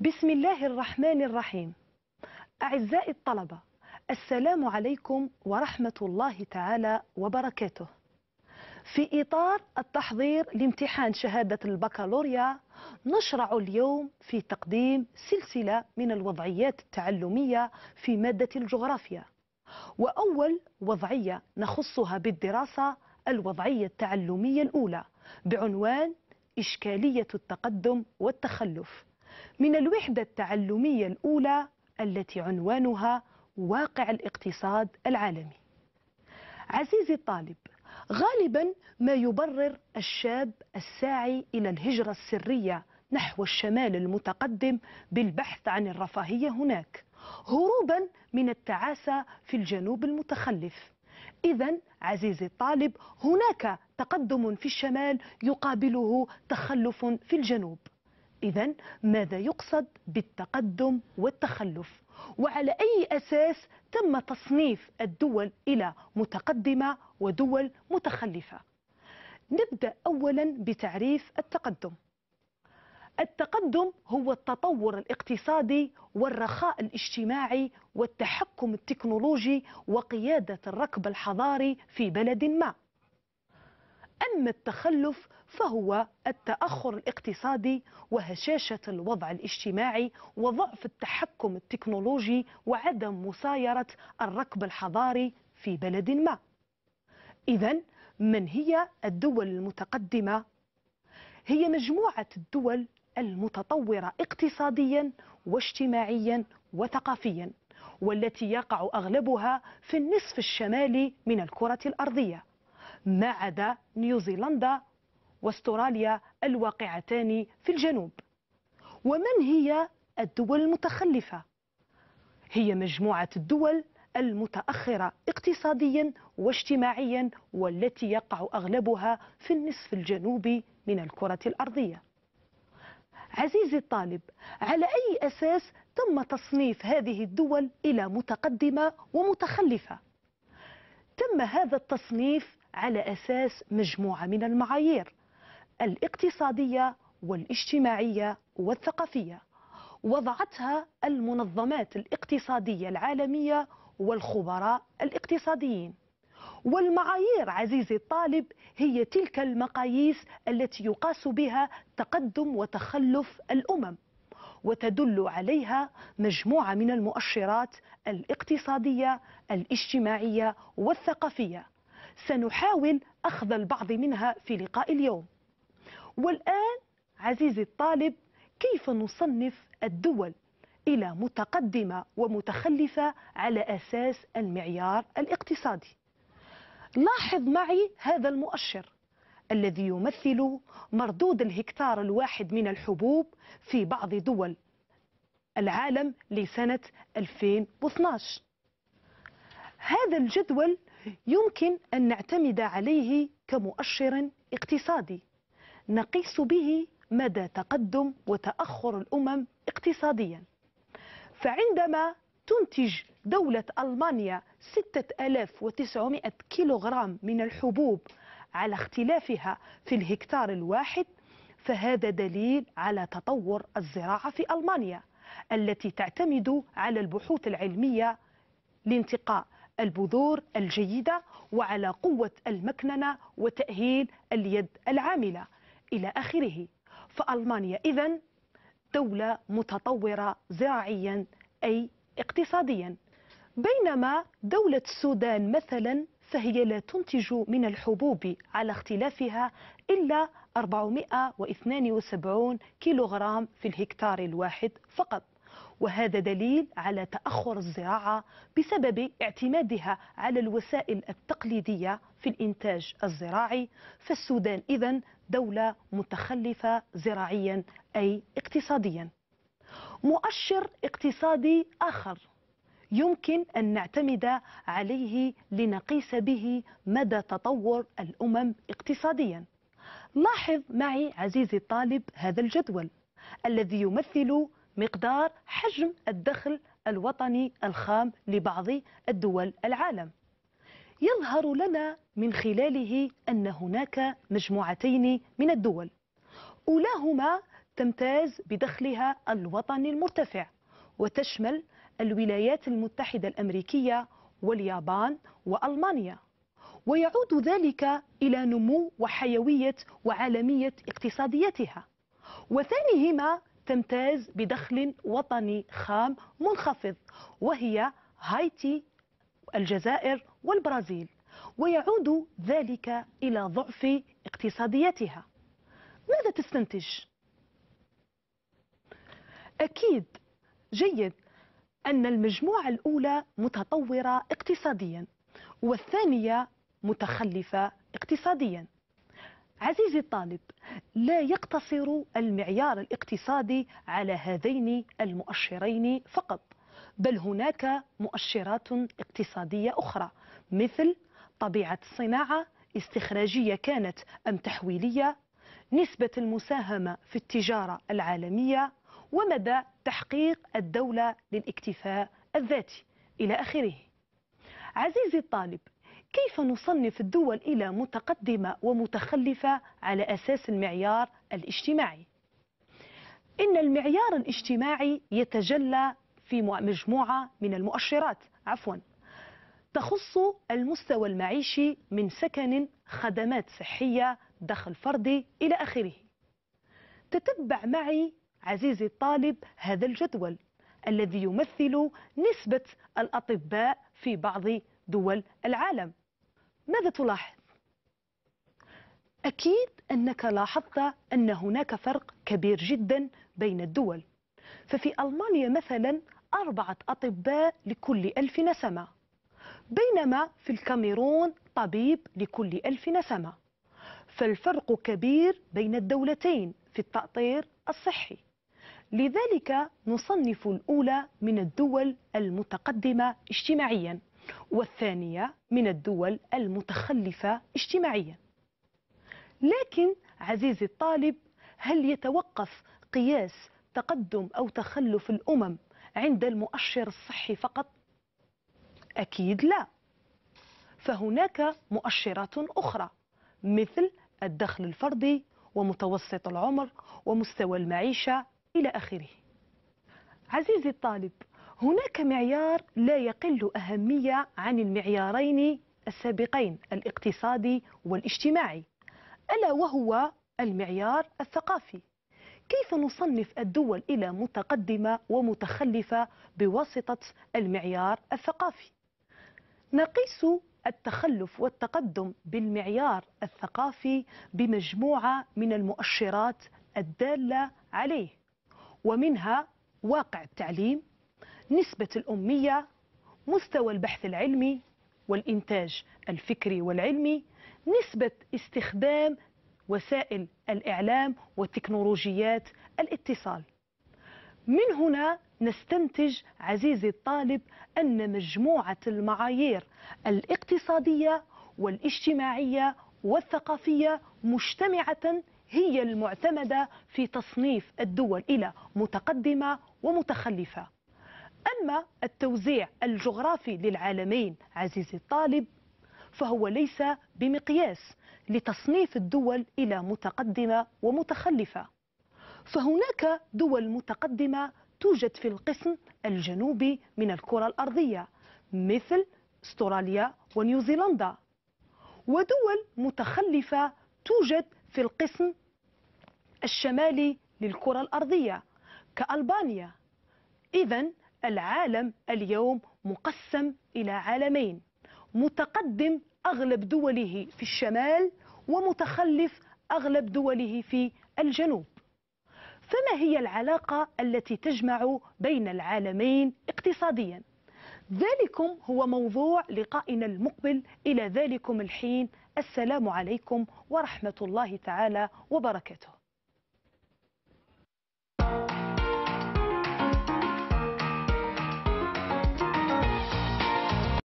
بسم الله الرحمن الرحيم أعزائي الطلبة السلام عليكم ورحمة الله تعالى وبركاته في إطار التحضير لامتحان شهادة البكالوريا نشرع اليوم في تقديم سلسلة من الوضعيات التعلمية في مادة الجغرافيا وأول وضعية نخصها بالدراسة الوضعية التعلمية الأولى بعنوان إشكالية التقدم والتخلف من الوحدة التعلمية الأولى التي عنوانها واقع الاقتصاد العالمي عزيزي الطالب غالبا ما يبرر الشاب الساعي إلى الهجرة السرية نحو الشمال المتقدم بالبحث عن الرفاهية هناك هروبا من التعاسة في الجنوب المتخلف إذا عزيزي الطالب هناك تقدم في الشمال يقابله تخلف في الجنوب إذا ماذا يقصد بالتقدم والتخلف وعلى أي أساس تم تصنيف الدول إلى متقدمة ودول متخلفة نبدأ أولا بتعريف التقدم التقدم هو التطور الاقتصادي والرخاء الاجتماعي والتحكم التكنولوجي وقيادة الركب الحضاري في بلد ما أما التخلف فهو التأخر الاقتصادي وهشاشة الوضع الاجتماعي وضعف التحكم التكنولوجي وعدم مسايرة الركب الحضاري في بلد ما إذا من هي الدول المتقدمة؟ هي مجموعة الدول المتطورة اقتصاديا واجتماعيا وثقافيا والتي يقع أغلبها في النصف الشمالي من الكرة الأرضية ما عدا نيوزيلندا واستراليا الواقعتان في الجنوب ومن هي الدول المتخلفة؟ هي مجموعة الدول المتأخرة اقتصاديا واجتماعيا والتي يقع أغلبها في النصف الجنوبي من الكرة الأرضية عزيزي الطالب على أي أساس تم تصنيف هذه الدول إلى متقدمة ومتخلفة؟ تم هذا التصنيف على أساس مجموعة من المعايير الاقتصادية والاجتماعية والثقافية وضعتها المنظمات الاقتصادية العالمية والخبراء الاقتصاديين والمعايير عزيزي الطالب هي تلك المقاييس التي يقاس بها تقدم وتخلف الأمم وتدل عليها مجموعة من المؤشرات الاقتصادية الاجتماعية والثقافية سنحاول أخذ البعض منها في لقاء اليوم والآن عزيزي الطالب كيف نصنف الدول إلى متقدمة ومتخلفة على أساس المعيار الاقتصادي لاحظ معي هذا المؤشر الذي يمثل مردود الهكتار الواحد من الحبوب في بعض دول العالم لسنة 2012 هذا الجدول يمكن أن نعتمد عليه كمؤشر اقتصادي نقيس به مدى تقدم وتأخر الأمم اقتصاديا فعندما تنتج دولة ألمانيا 6900 كيلوغرام من الحبوب على اختلافها في الهكتار الواحد فهذا دليل على تطور الزراعة في ألمانيا التي تعتمد على البحوث العلمية لانتقاء البذور الجيدة وعلى قوة المكننة وتأهيل اليد العاملة إلى آخره فألمانيا إذا دولة متطورة زراعيا أي اقتصاديا بينما دولة السودان مثلا فهي لا تنتج من الحبوب على اختلافها إلا 472 كيلوغرام في الهكتار الواحد فقط وهذا دليل على تأخر الزراعة بسبب اعتمادها على الوسائل التقليدية في الإنتاج الزراعي فالسودان إذا دولة متخلفة زراعيا أي اقتصاديا مؤشر اقتصادي آخر يمكن أن نعتمد عليه لنقيس به مدى تطور الأمم اقتصاديا لاحظ معي عزيزي الطالب هذا الجدول الذي يمثل مقدار حجم الدخل الوطني الخام لبعض الدول العالم يظهر لنا من خلاله أن هناك مجموعتين من الدول أولاهما تمتاز بدخلها الوطني المرتفع وتشمل الولايات المتحدة الأمريكية واليابان وألمانيا ويعود ذلك إلى نمو وحيوية وعالمية اقتصاديتها وثانيهما تمتاز بدخل وطني خام منخفض وهي هايتي الجزائر والبرازيل ويعود ذلك إلى ضعف اقتصاديتها ماذا تستنتج؟ أكيد جيد أن المجموعة الأولى متطورة اقتصاديا والثانية متخلفة اقتصاديا عزيزي الطالب لا يقتصر المعيار الاقتصادي على هذين المؤشرين فقط بل هناك مؤشرات اقتصادية أخرى مثل طبيعة الصناعة استخراجية كانت أم تحويلية نسبة المساهمة في التجارة العالمية ومدى تحقيق الدولة للاكتفاء الذاتي إلى آخره عزيزي الطالب كيف نصنف الدول إلى متقدمة ومتخلفة على أساس المعيار الاجتماعي إن المعيار الاجتماعي يتجلى في مجموعة من المؤشرات عفوا تخص المستوى المعيشي من سكن خدمات صحية دخل فردي إلى آخره تتبع معي عزيزي الطالب هذا الجدول الذي يمثل نسبة الأطباء في بعض دول العالم ماذا تلاحظ؟ أكيد أنك لاحظت أن هناك فرق كبير جدا بين الدول ففي ألمانيا مثلا أربعة أطباء لكل ألف نسمة بينما في الكاميرون طبيب لكل ألف نسمة فالفرق كبير بين الدولتين في التأطير الصحي لذلك نصنف الأولى من الدول المتقدمة اجتماعياً والثانية من الدول المتخلفة اجتماعيا لكن عزيزي الطالب هل يتوقف قياس تقدم أو تخلف الأمم عند المؤشر الصحي فقط؟ أكيد لا فهناك مؤشرات أخرى مثل الدخل الفردي ومتوسط العمر ومستوى المعيشة إلى آخره عزيزي الطالب هناك معيار لا يقل أهمية عن المعيارين السابقين الاقتصادي والاجتماعي ألا وهو المعيار الثقافي كيف نصنف الدول إلى متقدمة ومتخلفة بواسطة المعيار الثقافي نقيس التخلف والتقدم بالمعيار الثقافي بمجموعة من المؤشرات الدالة عليه ومنها واقع التعليم نسبة الأمية مستوى البحث العلمي والإنتاج الفكري والعلمي نسبة استخدام وسائل الإعلام وتكنولوجيات الاتصال من هنا نستنتج عزيزي الطالب أن مجموعة المعايير الاقتصادية والاجتماعية والثقافية مجتمعة هي المعتمدة في تصنيف الدول إلى متقدمة ومتخلفة أما التوزيع الجغرافي للعالمين عزيزي الطالب فهو ليس بمقياس لتصنيف الدول إلى متقدمة ومتخلفة فهناك دول متقدمة توجد في القسم الجنوبي من الكرة الأرضية مثل استراليا ونيوزيلندا ودول متخلفة توجد في القسم الشمالي للكرة الأرضية كألبانيا إذن العالم اليوم مقسم إلى عالمين متقدم أغلب دوله في الشمال ومتخلف أغلب دوله في الجنوب فما هي العلاقة التي تجمع بين العالمين اقتصاديا؟ ذلكم هو موضوع لقائنا المقبل إلى ذلكم الحين السلام عليكم ورحمة الله تعالى وبركاته